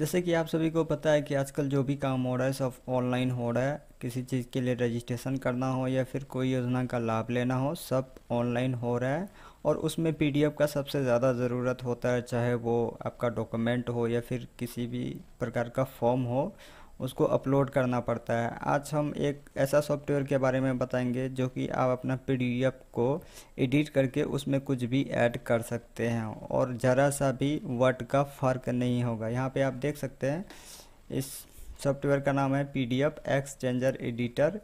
जैसे कि आप सभी को पता है कि आजकल जो भी काम हो रहा है सब ऑनलाइन हो रहा है किसी चीज़ के लिए रजिस्ट्रेशन करना हो या फिर कोई योजना का लाभ लेना हो सब ऑनलाइन हो रहा है और उसमें पीडीएफ का सबसे ज़्यादा ज़रूरत होता है चाहे वो आपका डॉक्यूमेंट हो या फिर किसी भी प्रकार का फॉर्म हो उसको अपलोड करना पड़ता है आज हम एक ऐसा सॉफ्टवेयर के बारे में बताएंगे जो कि आप अपना पीडीएफ को एडिट करके उसमें कुछ भी ऐड कर सकते हैं और ज़रा सा भी वर्ड का फ़र्क नहीं होगा यहाँ पे आप देख सकते हैं इस सॉफ्टवेयर का नाम है P D F exchanger editor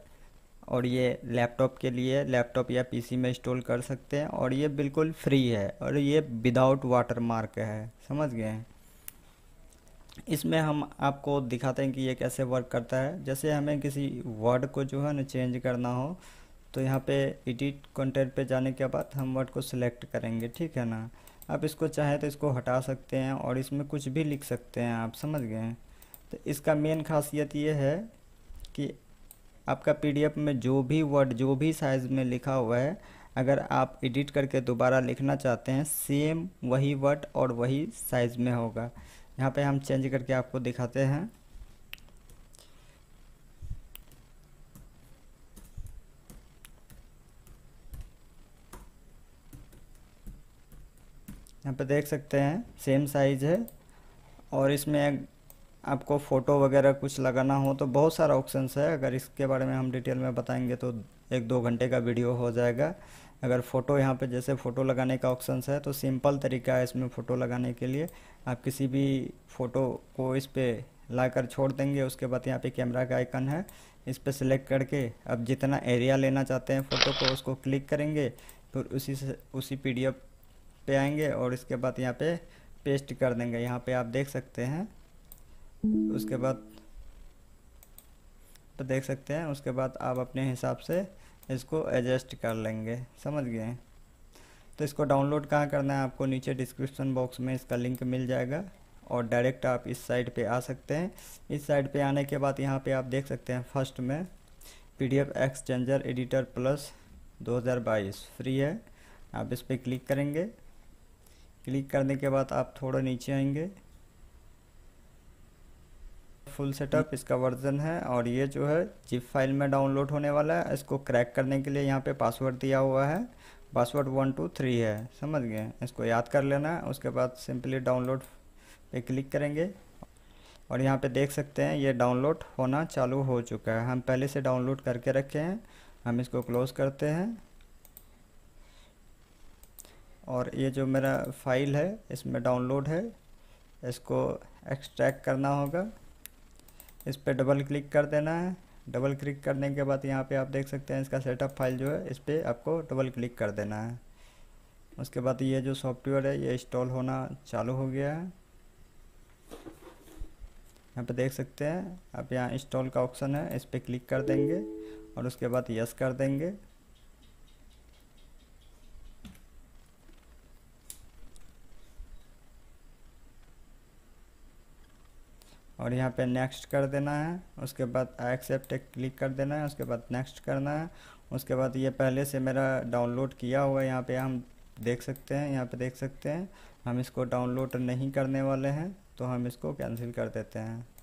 और ये लैपटॉप के लिए लैपटॉप या पी में इंस्टॉल कर सकते हैं और ये बिल्कुल फ्री है और ये विदाउट वाटर मार्क है समझ गए हैं इसमें हम आपको दिखाते हैं कि ये कैसे वर्क करता है जैसे हमें किसी वर्ड को जो है ना चेंज करना हो तो यहाँ पे एडिट कंटेंट पे जाने के बाद हम वर्ड को सिलेक्ट करेंगे ठीक है ना आप इसको चाहे तो इसको हटा सकते हैं और इसमें कुछ भी लिख सकते हैं आप समझ गए तो इसका मेन खासियत ये है कि आपका पीडीएफ में जो भी वर्ड जो भी साइज़ में लिखा हुआ है अगर आप एडिट करके दोबारा लिखना चाहते हैं सेम वही वर्ड और वही साइज़ में होगा यहाँ पे हम चेंज करके आपको दिखाते हैं यहाँ पे देख सकते हैं सेम साइज़ है और इसमें आपको फ़ोटो वगैरह कुछ लगाना हो तो बहुत सारा ऑप्शंस है अगर इसके बारे में हम डिटेल में बताएंगे तो एक दो घंटे का वीडियो हो जाएगा अगर फ़ोटो यहाँ पे जैसे फ़ोटो लगाने का ऑप्शन है तो सिंपल तरीका है इसमें फ़ोटो लगाने के लिए आप किसी भी फ़ोटो को इस पर ला कर छोड़ देंगे उसके बाद यहाँ पे कैमरा का आइकन है इस पर सिलेक्ट करके अब जितना एरिया लेना चाहते हैं फ़ोटो को उसको क्लिक करेंगे फिर उसी से उसी पी पे आएंगे और इसके बाद यहाँ पे पेस्ट कर देंगे यहाँ पे आप देख सकते हैं उसके बाद तो देख सकते हैं उसके बाद आप अपने हिसाब से इसको एडजस्ट कर लेंगे समझ गए तो इसको डाउनलोड कहाँ करना है आपको नीचे डिस्क्रिप्शन बॉक्स में इसका लिंक मिल जाएगा और डायरेक्ट आप इस साइट पे आ सकते हैं इस साइट पे आने के बाद यहाँ पे आप देख सकते हैं फर्स्ट में PDF exchanger editor plus 2022 free है आप इस पर क्लिक करेंगे क्लिक करने के बाद आप थोड़ा नीचे आएंगे फुल सेटअप इसका वर्जन है और ये जो है जिप फाइल में डाउनलोड होने वाला है इसको क्रैक करने के लिए यहाँ पे पासवर्ड दिया हुआ है पासवर्ड वन टू थ्री है समझ गए इसको याद कर लेना है उसके बाद सिंपली डाउनलोड पे क्लिक करेंगे और यहाँ पे देख सकते हैं ये डाउनलोड होना चालू हो चुका है हम पहले से डाउनलोड करके रखे हैं हम इसको क्लोज़ करते हैं और ये जो मेरा फाइल है इसमें डाउनलोड है इसको एक्सट्रैक्ट करना होगा इस पर डबल क्लिक कर देना है डबल क्लिक करने के बाद यहाँ पे आप देख सकते हैं इसका सेटअप फाइल जो है इस पर आपको डबल क्लिक कर देना है उसके बाद ये जो सॉफ्टवेयर है ये इंस्टॉल होना चालू हो गया है यहाँ पे देख सकते हैं आप यहाँ इंस्टॉल का ऑप्शन है इस पर क्लिक कर देंगे और उसके बाद यस कर देंगे और यहाँ पे नेक्स्ट कर देना है उसके बाद एक्सेप्ट क्लिक कर देना है उसके बाद नेक्स्ट करना है उसके बाद ये पहले से मेरा डाउनलोड किया हुआ है यहाँ पे हम देख सकते हैं यहाँ पे देख सकते हैं हम इसको डाउनलोड नहीं करने वाले हैं तो हम इसको कैंसिल कर देते हैं